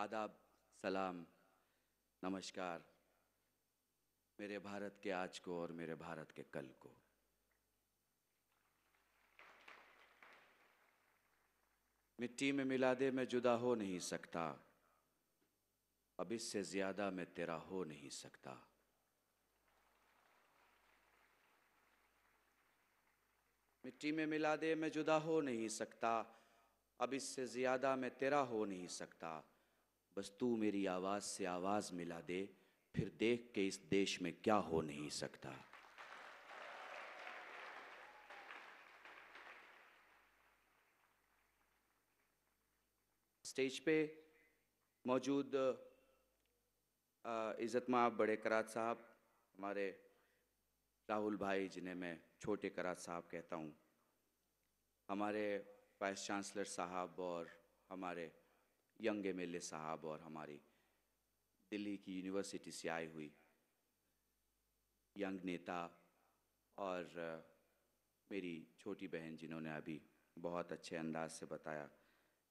आदाब सलाम नमस्कार मेरे भारत के आज को और मेरे भारत के कल को मिट्टी में मिला दे मैं जुदा हो नहीं सकता अब इससे ज्यादा मैं तेरा हो नहीं सकता मिट्टी में मिला दे मैं जुदा हो नहीं सकता अब इससे ज्यादा मैं तेरा हो नहीं सकता बस तू मेरी आवाज़ से आवाज़ मिला दे फिर देख के इस देश में क्या हो नहीं सकता स्टेज पे मौजूद इज़्ज़त माँ बड़े करात साहब हमारे राहुल भाई जिन्हें मैं छोटे करात साहब कहता हूँ हमारे वाइस चांसलर साहब और हमारे यंग एमएलए साहब और हमारी दिल्ली की यूनिवर्सिटी से आई हुई यंग नेता और मेरी छोटी बहन जिन्होंने अभी बहुत अच्छे अंदाज से बताया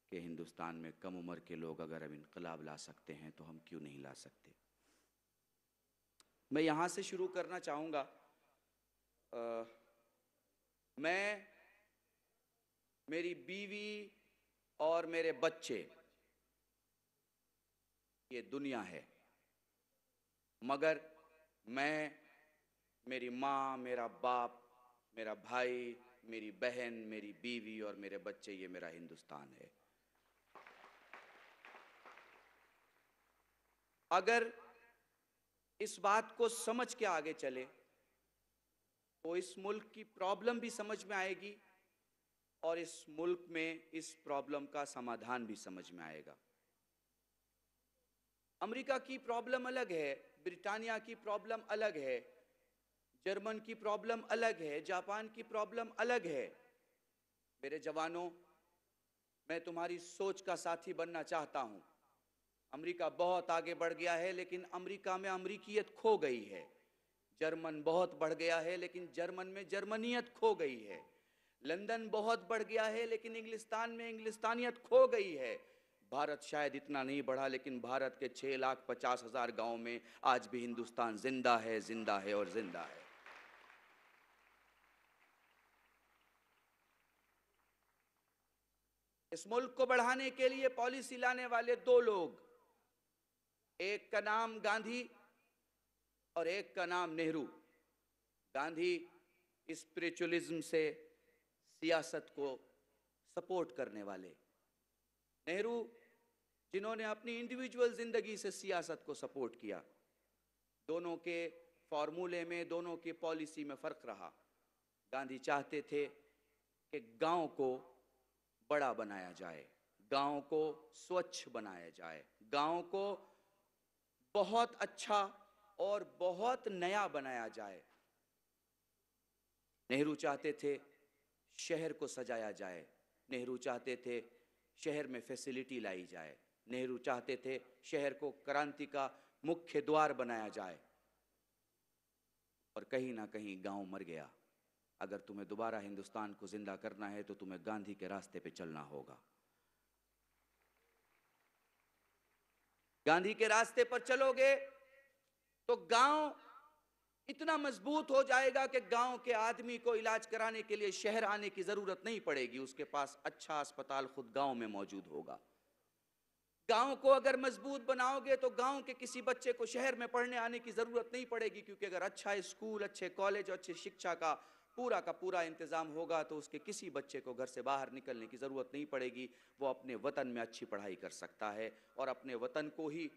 कि हिंदुस्तान में कम उम्र के लोग अगर अब इनकलाब ला सकते हैं तो हम क्यों नहीं ला सकते मैं यहाँ से शुरू करना चाहूँगा मैं मेरी बीवी और मेरे बच्चे ये दुनिया है मगर मैं मेरी माँ मेरा बाप मेरा भाई मेरी बहन मेरी बीवी और मेरे बच्चे ये मेरा हिंदुस्तान है अगर इस बात को समझ के आगे चले तो इस मुल्क की प्रॉब्लम भी समझ में आएगी और इस मुल्क में इस प्रॉब्लम का समाधान भी समझ में आएगा अमेरिका की प्रॉब्लम अलग है ब्रिटानिया की प्रॉब्लम अलग है जर्मन की प्रॉब्लम अलग है जापान की प्रॉब्लम अलग है मेरे जवानों मैं तुम्हारी सोच का साथी बनना चाहता हूं अमेरिका बहुत आगे बढ़ गया है लेकिन अमेरिका में अमरीकीत खो गई है जर्मन बहुत बढ़ गया है लेकिन जर्मन में जर्मनियत खो गई है लंदन बहुत बढ़ गया है लेकिन इंग्लिस्तान में इंग्लिस्तानियत खो गई है भारत शायद इतना नहीं बढ़ा लेकिन भारत के छः लाख पचास हज़ार गाँव में आज भी हिंदुस्तान जिंदा है जिंदा है और जिंदा है इस मुल्क को बढ़ाने के लिए पॉलिसी लाने वाले दो लोग एक का नाम गांधी और एक का नाम नेहरू गांधी स्पिरिचुअलिज्म से सियासत को सपोर्ट करने वाले नेहरू जिन्होंने अपनी इंडिविजुअल ज़िंदगी से सियासत को सपोर्ट किया दोनों के फार्मूले में दोनों की पॉलिसी में फ़र्क रहा गांधी चाहते थे कि गांव को बड़ा बनाया जाए गांव को स्वच्छ बनाया जाए गांव को बहुत अच्छा और बहुत नया बनाया जाए नेहरू चाहते थे शहर को सजाया जाए नेहरू चाहते थे शहर में फैसिलिटी लाई जाए नेहरू चाहते थे शहर को क्रांति का मुख्य द्वार बनाया जाए और कहीं ना कहीं गांव मर गया अगर तुम्हें दोबारा हिंदुस्तान को जिंदा करना है तो तुम्हें गांधी के रास्ते पे चलना होगा गांधी के रास्ते पर चलोगे तो गांव इतना मजबूत हो जाएगा कि गांव के आदमी को इलाज कराने के लिए शहर आने की जरूरत नहीं पड़ेगी उसके पास अच्छा अस्पताल खुद गांव में मौजूद होगा गांव को अगर मजबूत बनाओगे तो गांव के किसी बच्चे को शहर में पढ़ने आने की ज़रूरत नहीं पड़ेगी क्योंकि अगर अच्छा स्कूल अच्छे कॉलेज और अच्छी शिक्षा का पूरा का पूरा इंतज़ाम होगा तो उसके किसी बच्चे को घर से बाहर निकलने की ज़रूरत नहीं पड़ेगी वो अपने वतन में अच्छी पढ़ाई कर सकता है और अपने वतन को ही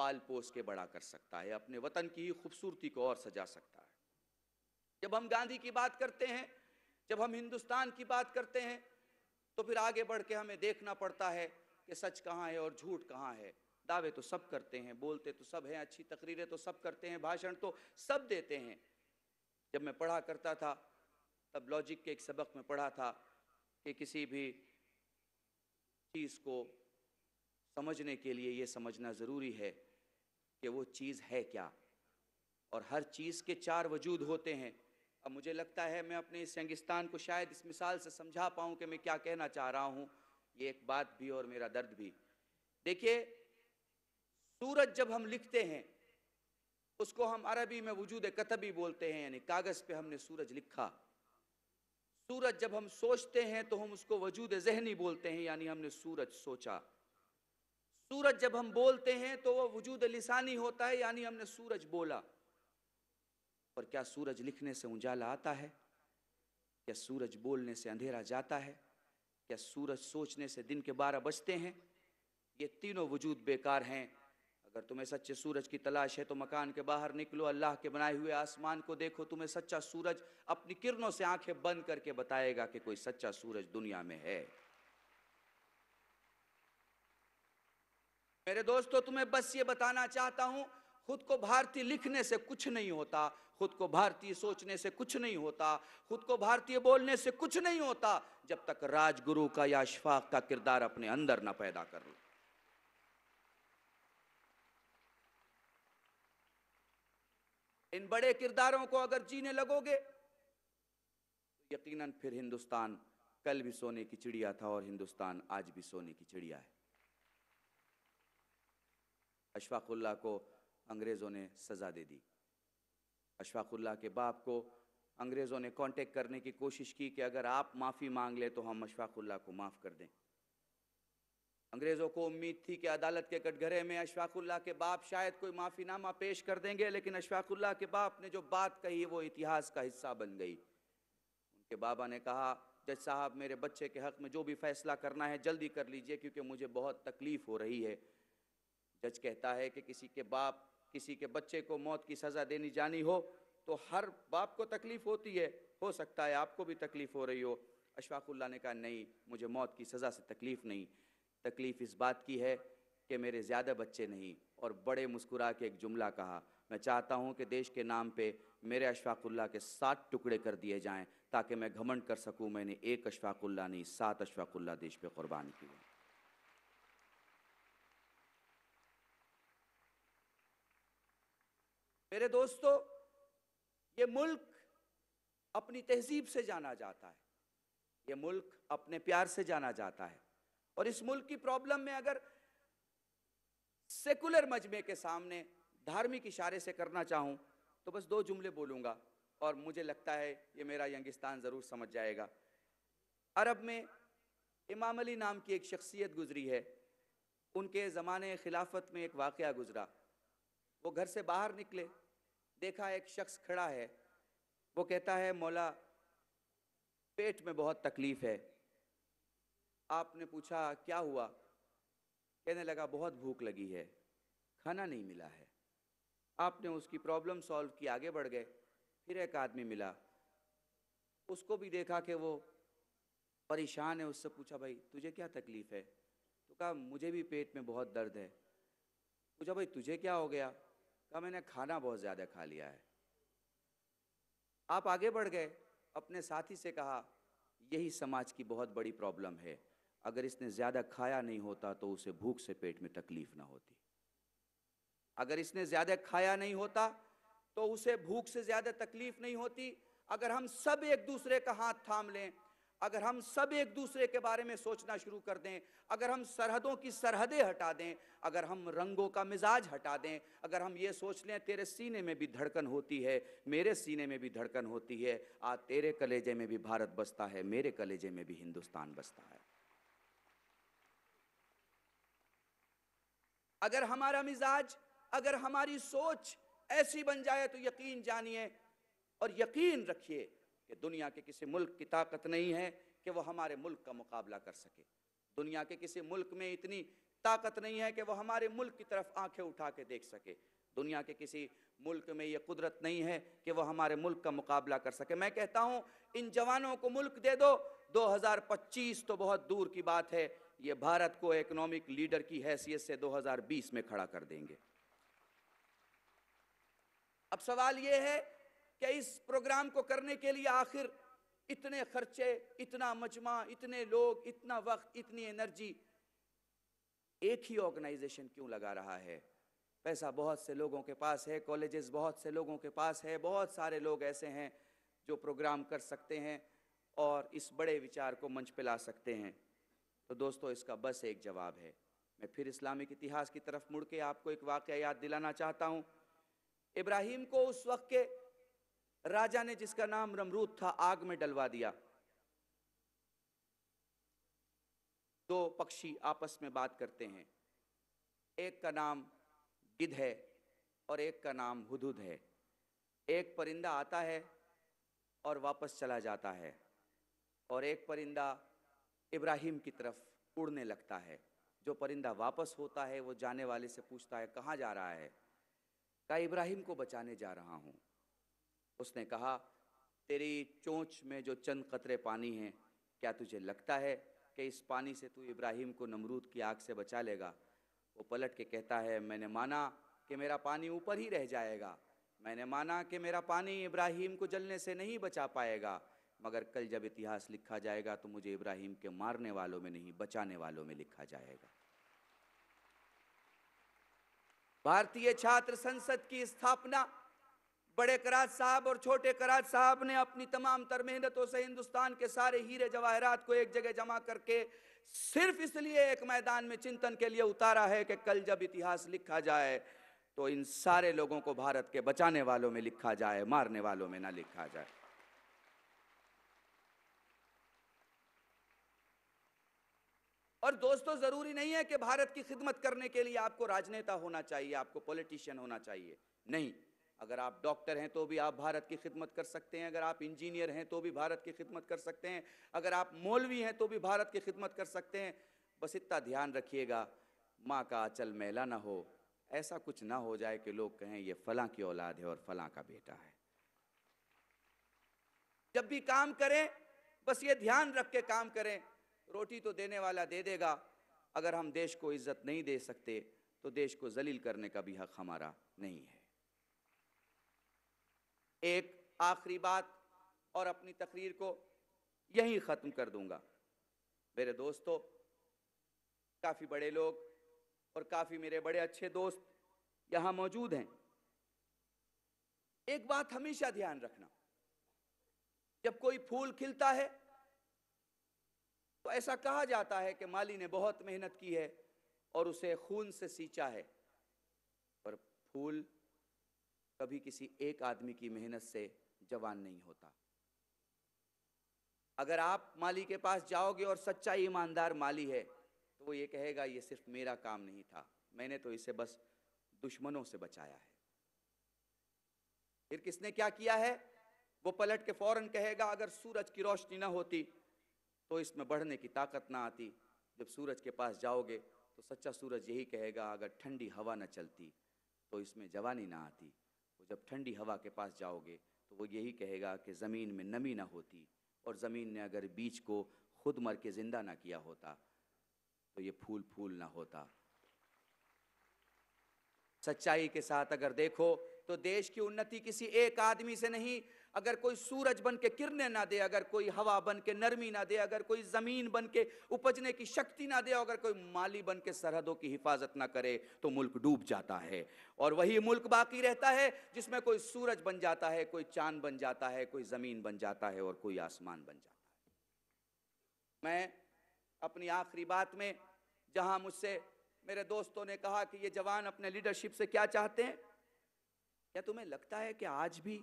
पाल पोस के बड़ा कर सकता है अपने वतन की ही खूबसूरती को और सजा सकता है जब हम गांधी की बात करते हैं जब हम हिंदुस्तान की बात करते हैं तो फिर आगे बढ़ के हमें देखना पड़ता है कि सच कहाँ है और झूठ कहाँ है दावे तो सब करते हैं बोलते तो सब हैं अच्छी तकरीरें तो सब करते हैं भाषण तो सब देते हैं जब मैं पढ़ा करता था तब लॉजिक के एक सबक में पढ़ा था कि किसी भी चीज़ को समझने के लिए ये समझना ज़रूरी है कि वो चीज़ है क्या और हर चीज़ के चार वजूद होते हैं अब मुझे लगता है मैं अपने इस रेगिस्तान को शायद इस मिसाल से समझा पाऊँ कि मैं क्या कहना चाह रहा हूँ ये एक बात भी और मेरा दर्द भी देखिए सूरज जब हम लिखते हैं उसको हम अरबी में वजूद कतबी बोलते हैं यानी कागज़ पे हमने सूरज लिखा सूरज जब हम सोचते हैं तो हम उसको वजूद जहनी बोलते हैं यानी हमने सूरज सोचा सूरज जब हम बोलते हैं तो वह वजूद लिसानी होता है यानी हमने सूरज बोला पर क्या सूरज लिखने से उजाला आता है क्या सूरज बोलने से अंधेरा जाता है क्या सूरज सोचने से दिन के बारह बजते हैं ये तीनों वजूद बेकार हैं अगर तुम्हें सच्चे सूरज की तलाश है तो मकान के बाहर निकलो अल्लाह के बनाए हुए आसमान को देखो तुम्हें सच्चा सूरज अपनी किरणों से आंखें बंद करके बताएगा कि कोई सच्चा सूरज दुनिया में है मेरे दोस्तों तुम्हें बस ये बताना चाहता हूं खुद को भारतीय लिखने से कुछ नहीं होता खुद को भारतीय सोचने से कुछ नहीं होता खुद को भारतीय बोलने से कुछ नहीं होता जब तक राजगुरु का या अशफाक का किरदार अपने अंदर ना पैदा कर लो इन बड़े किरदारों को अगर जीने लगोगे तो यकीनन फिर हिंदुस्तान कल भी सोने की चिड़िया था और हिंदुस्तान आज भी सोने की चिड़िया है अशफाकुल्ला को अंग्रेज़ों ने सज़ा दे दी अशफाकुल्ला के बाप को अंग्रेज़ों ने कांटेक्ट करने की कोशिश की कि अगर आप माफ़ी मांग लें तो हम अशफाकुल्ला को माफ़ कर दें अंग्रेज़ों को उम्मीद थी कि अदालत के कटघरे में अशफाकुल्ला के बाप शायद कोई माफ़ीनामा पेश कर देंगे लेकिन अशफाकुल्ला के बाप ने जो बात कही वो इतिहास का हिस्सा बन गई उनके बाबा ने कहा जज साहब मेरे बच्चे के हक़ में जो भी फ़ैसला करना है जल्दी कर लीजिए क्योंकि मुझे बहुत तकलीफ़ हो रही है जज कहता है कि किसी के बाप किसी के बच्चे को मौत की सज़ा देनी जानी हो तो हर बाप को तकलीफ़ होती है हो सकता है आपको भी तकलीफ़ हो रही हो अशफाकुल्ला ने कहा नहीं मुझे मौत की सज़ा से तकलीफ़ नहीं तकलीफ़ इस बात की है कि मेरे ज़्यादा बच्चे नहीं और बड़े मुस्कुरा के एक जुमला कहा मैं चाहता हूँ कि देश के नाम पे मेरे अशफाकुल्ला के सात टुकड़े कर दिए जाएँ ताकि मैं घमंड कर सकूँ मैंने एक अशफाकुल्ला नहीं सात अशफाकुल्ला देश पर क़ुरबान किया मेरे दोस्तों ये मुल्क अपनी तहजीब से जाना जाता है ये मुल्क अपने प्यार से जाना जाता है और इस मुल्क की प्रॉब्लम में अगर सेकुलर मजमे के सामने धार्मिक इशारे से करना चाहूं तो बस दो जुमले बोलूंगा और मुझे लगता है ये मेरा यंगिस्तान ज़रूर समझ जाएगा अरब में इमाम अली नाम की एक शख्सियत गुजरी है उनके ज़माने खिलाफत में एक वाक़ गुजरा वो घर से बाहर निकले देखा एक शख्स खड़ा है वो कहता है मौला पेट में बहुत तकलीफ़ है आपने पूछा क्या हुआ कहने लगा बहुत भूख लगी है खाना नहीं मिला है आपने उसकी प्रॉब्लम सॉल्व की आगे बढ़ गए फिर एक आदमी मिला उसको भी देखा कि वो परेशान है उससे पूछा भाई तुझे क्या तकलीफ़ है तो कहा मुझे भी पेट में बहुत दर्द है पूछा भाई तुझे क्या हो गया कहा मैंने खाना बहुत ज़्यादा खा लिया है आप आगे बढ़ गए अपने साथी से कहा यही समाज की बहुत बड़ी प्रॉब्लम है अगर इसने ज़्यादा खाया नहीं होता तो उसे भूख से पेट में तकलीफ ना होती अगर इसने ज़्यादा खाया नहीं होता तो उसे भूख से ज़्यादा तकलीफ नहीं होती अगर हम सब एक दूसरे का हाथ थाम लें अगर हम सब एक दूसरे के बारे में सोचना शुरू कर दें अगर हम सरहदों की सरहदें हटा दें अगर हम रंगों का मिजाज हटा दें अगर हम ये सोच लें तेरे सीने में भी धड़कन होती है मेरे सीने में भी धड़कन होती है आज तेरे कलेजे में भी भारत बसता है मेरे कलेजे में भी हिंदुस्तान बसता है अगर हमारा मिजाज अगर हमारी सोच ऐसी बन जाए तो यकीन जानिए और यकीन रखिए कि दुनिया के किसी मुल्क की ताकत नहीं है कि वो हमारे मुल्क का मुकाबला कर सके दुनिया के किसी मुल्क में इतनी ताकत नहीं है कि वो हमारे मुल्क की तरफ आंखें उठा के देख सके दुनिया के किसी मुल्क में ये कुदरत नहीं है कि वो हमारे मुल्क का मुकाबला कर सके मैं कहता हूँ इन जवानों को मुल्क दे दो 2025 तो बहुत दूर की बात है ये भारत को इकोनॉमिक लीडर की हैसियत से 2020 में खड़ा कर देंगे अब सवाल ये है क्या इस प्रोग्राम को करने के लिए आखिर इतने खर्चे इतना मजमा इतने लोग इतना वक्त इतनी एनर्जी एक ही ऑर्गेनाइजेशन क्यों लगा रहा है पैसा बहुत से लोगों के पास है कॉलेजेस बहुत से लोगों के पास है बहुत सारे लोग ऐसे हैं जो प्रोग्राम कर सकते हैं और इस बड़े विचार को मंच पे ला सकते हैं तो दोस्तों इसका बस एक जवाब है मैं फिर इस्लामिक इतिहास की तरफ मुड़ के आपको एक वाक़ याद दिलाना चाहता हूँ इब्राहिम को उस वक्त के राजा ने जिसका नाम रमरूद था आग में डलवा दिया दो पक्षी आपस में बात करते हैं एक का नाम गिद है और एक का नाम हुदुद है एक परिंदा आता है और वापस चला जाता है और एक परिंदा इब्राहिम की तरफ उड़ने लगता है जो परिंदा वापस होता है वो जाने वाले से पूछता है कहाँ जा रहा है का इब्राहिम को बचाने जा रहा हूँ उसने कहा तेरी चोंच में जो चंद कतरे पानी हैं क्या तुझे लगता है कि इस पानी से तू इब्राहिम को नमरूद की आग से बचा लेगा वो पलट के कहता है मैंने माना कि मेरा पानी ऊपर ही रह जाएगा मैंने माना कि मेरा पानी इब्राहिम को जलने से नहीं बचा पाएगा मगर कल जब इतिहास लिखा जाएगा तो मुझे इब्राहिम के मारने वालों में नहीं बचाने वालों में लिखा जाएगा भारतीय छात्र संसद की स्थापना बड़े कराज साहब और छोटे कराज साहब ने अपनी तमाम तर मेहनतों से हिंदुस्तान के सारे हीरे जवाहरात को एक जगह जमा करके सिर्फ इसलिए एक मैदान में चिंतन के लिए उतारा है कि कल जब इतिहास लिखा जाए तो इन सारे लोगों को भारत के बचाने वालों में लिखा जाए मारने वालों में ना लिखा जाए और दोस्तों जरूरी नहीं है कि भारत की खिदमत करने के लिए आपको राजनेता होना चाहिए आपको पॉलिटिशियन होना चाहिए नहीं अगर आप डॉक्टर हैं तो भी आप भारत की खिदमत कर सकते हैं अगर आप इंजीनियर हैं तो भी भारत की खिदमत कर सकते हैं अगर आप मौलवी हैं तो भी भारत की खिदमत कर सकते हैं बस इतना ध्यान रखिएगा माँ का अचल मेला ना हो ऐसा कुछ ना हो जाए कि लोग कहें ये फलां की औलाद है और फलां का बेटा है जब भी काम करें बस ये ध्यान रख के काम करें रोटी तो देने वाला दे देगा अगर हम देश को इज्जत नहीं दे सकते तो देश को जलील करने का भी हक हमारा नहीं है एक आखिरी बात और अपनी तकरीर को यहीं ख़त्म कर दूंगा मेरे दोस्तों काफ़ी बड़े लोग और काफ़ी मेरे बड़े अच्छे दोस्त यहाँ मौजूद हैं एक बात हमेशा ध्यान रखना जब कोई फूल खिलता है तो ऐसा कहा जाता है कि माली ने बहुत मेहनत की है और उसे खून से सींचा है पर फूल कभी किसी एक आदमी की मेहनत से जवान नहीं होता अगर आप माली के पास जाओगे और सच्चा ईमानदार माली है तो वो ये कहेगा ये सिर्फ मेरा काम नहीं था मैंने तो इसे बस दुश्मनों से बचाया है फिर किसने क्या किया है वो पलट के फौरन कहेगा अगर सूरज की रोशनी ना होती तो इसमें बढ़ने की ताकत ना आती जब सूरज के पास जाओगे तो सच्चा सूरज यही कहेगा अगर ठंडी हवा ना चलती तो इसमें जवानी ना आती वो जब ठंडी हवा के पास जाओगे तो वो यही कहेगा कि ज़मीन में नमी ना होती और ज़मीन ने अगर बीज को खुद मर के ज़िंदा ना किया होता तो ये फूल फूल ना होता सच्चाई के साथ अगर देखो तो देश की उन्नति किसी एक आदमी से नहीं अगर कोई सूरज बन के किरने ना दे अगर कोई हवा बन के नरमी ना दे अगर कोई ज़मीन बन के उपजने की शक्ति ना दे अगर कोई माली बन के सरहदों की हिफाजत ना करे तो मुल्क डूब जाता है और वही मुल्क बाकी रहता है जिसमें कोई सूरज बन जाता है कोई चांद बन जाता है कोई ज़मीन बन जाता है और कोई आसमान बन जाता है मैं अपनी आखिरी बात में जहां मुझसे मेरे दोस्तों ने कहा कि ये जवान अपने लीडरशिप से क्या चाहते हैं क्या तुम्हें लगता है कि आज भी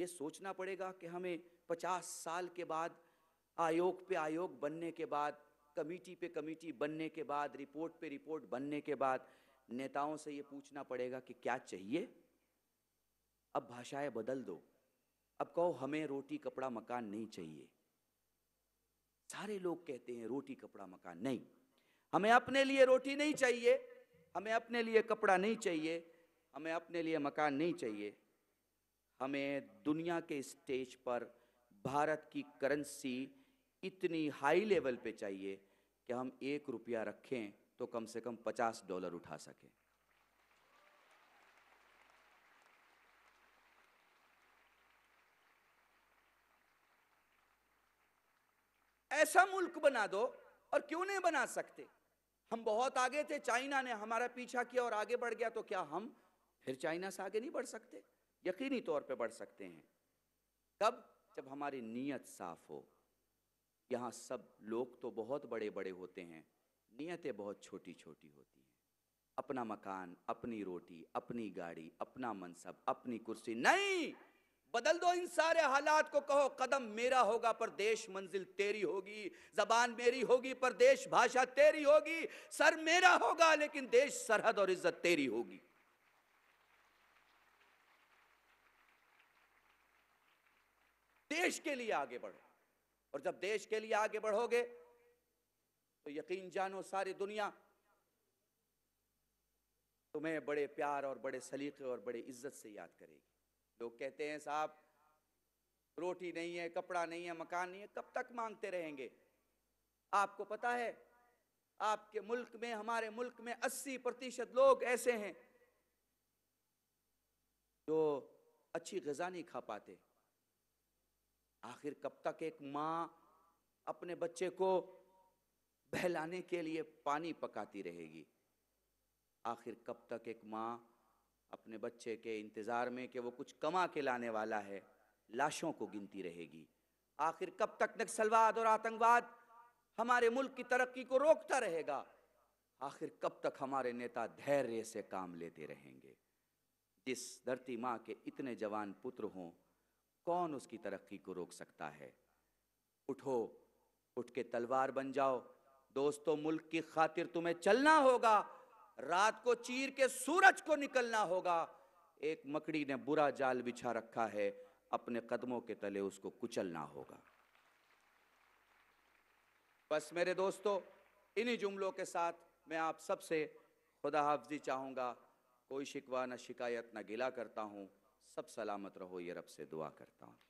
ये सोचना पड़ेगा कि हमें 50 साल के बाद आयोग पे आयोग बनने के बाद कमेटी पे कमेटी बनने के बाद रिपोर्ट पे रिपोर्ट बनने के बाद नेताओं से ये पूछना पड़ेगा कि क्या चाहिए अब भाषाएं बदल दो अब कहो हमें रोटी कपड़ा मकान नहीं चाहिए सारे लोग कहते हैं रोटी कपड़ा मकान नहीं हमें अपने लिए रोटी नहीं चाहिए हमें अपने लिए कपड़ा नहीं चाहिए हमें अपने लिए मकान नहीं चाहिए हमें दुनिया के स्टेज पर भारत की करेंसी इतनी हाई लेवल पे चाहिए कि हम एक रुपया रखें तो कम से कम पचास डॉलर उठा सकें ऐसा मुल्क बना दो और क्यों नहीं बना सकते हम बहुत आगे थे चाइना ने हमारा पीछा किया और आगे बढ़ गया तो क्या हम फिर चाइना से आगे नहीं बढ़ सकते यकीनी तौर पे बढ़ सकते हैं कब जब हमारी नीयत साफ हो यहाँ सब लोग तो बहुत बड़े बड़े होते हैं नीयतें बहुत छोटी छोटी होती हैं अपना मकान अपनी रोटी अपनी गाड़ी अपना मनसब अपनी कुर्सी नहीं बदल दो इन सारे हालात को कहो कदम मेरा होगा पर देश मंजिल तेरी होगी जबान मेरी होगी पर देश भाषा तेरी होगी सर मेरा होगा लेकिन देश सरहद और इज्जत तेरी होगी देश के लिए आगे बढ़े और जब देश के लिए आगे बढ़ोगे तो यकीन जानो सारी दुनिया तुम्हें बड़े प्यार और बड़े सलीके और बड़े इज्जत से याद करेगी लोग कहते हैं साहब रोटी नहीं है कपड़ा नहीं है मकान नहीं है कब तक मांगते रहेंगे आपको पता है आपके मुल्क में हमारे मुल्क में 80 प्रतिशत लोग ऐसे हैं जो अच्छी गजा नहीं खा पाते आखिर कब तक एक माँ अपने बच्चे को बहलाने के लिए पानी पकाती रहेगी आखिर कब तक एक माँ अपने बच्चे के इंतज़ार में कि वो कुछ कमा के लाने वाला है लाशों को गिनती रहेगी आखिर कब तक नक्सलवाद और आतंकवाद हमारे मुल्क की तरक्की को रोकता रहेगा आखिर कब तक हमारे नेता धैर्य से काम लेते रहेंगे जिस धरती माँ के इतने जवान पुत्र हों कौन उसकी तरक्की को रोक सकता है उठो उठ के तलवार बन जाओ दोस्तों मुल्क की खातिर तुम्हें चलना होगा रात को चीर के सूरज को निकलना होगा एक मकड़ी ने बुरा जाल बिछा रखा है अपने कदमों के तले उसको कुचलना होगा बस मेरे दोस्तों इन्हीं जुमलों के साथ मैं आप सबसे खुदा हाफजी चाहूंगा कोई शिकवा ना शिकायत ना गिला करता हूं सब सलामत रहो ये रब से दुआ करता हूँ